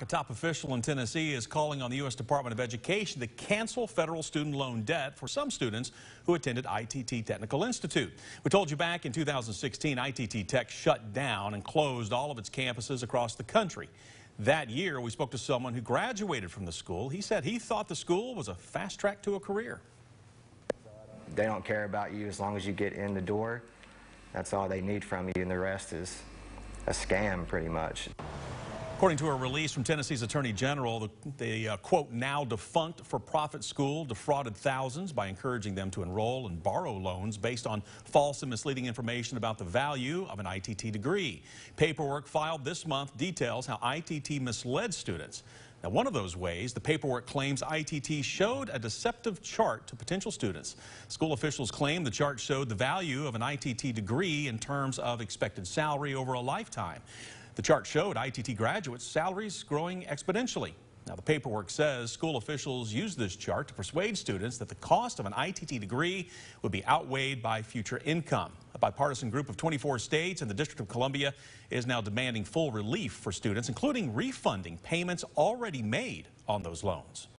A top official in Tennessee is calling on the U.S. Department of Education to cancel federal student loan debt for some students who attended ITT Technical Institute. We told you back in 2016, ITT Tech shut down and closed all of its campuses across the country. That year, we spoke to someone who graduated from the school. He said he thought the school was a fast track to a career. They don't care about you as long as you get in the door. That's all they need from you, and the rest is a scam, pretty much. According to a release from Tennessee's Attorney General, the, the uh, quote, now defunct for profit school defrauded thousands by encouraging them to enroll and borrow loans based on false and misleading information about the value of an ITT degree. Paperwork filed this month details how ITT misled students. Now, one of those ways, the paperwork claims ITT showed a deceptive chart to potential students. School officials claim the chart showed the value of an ITT degree in terms of expected salary over a lifetime. The chart showed ITT graduates' salaries growing exponentially. Now, the paperwork says school officials used this chart to persuade students that the cost of an ITT degree would be outweighed by future income. A bipartisan group of 24 states and the District of Columbia is now demanding full relief for students, including refunding payments already made on those loans.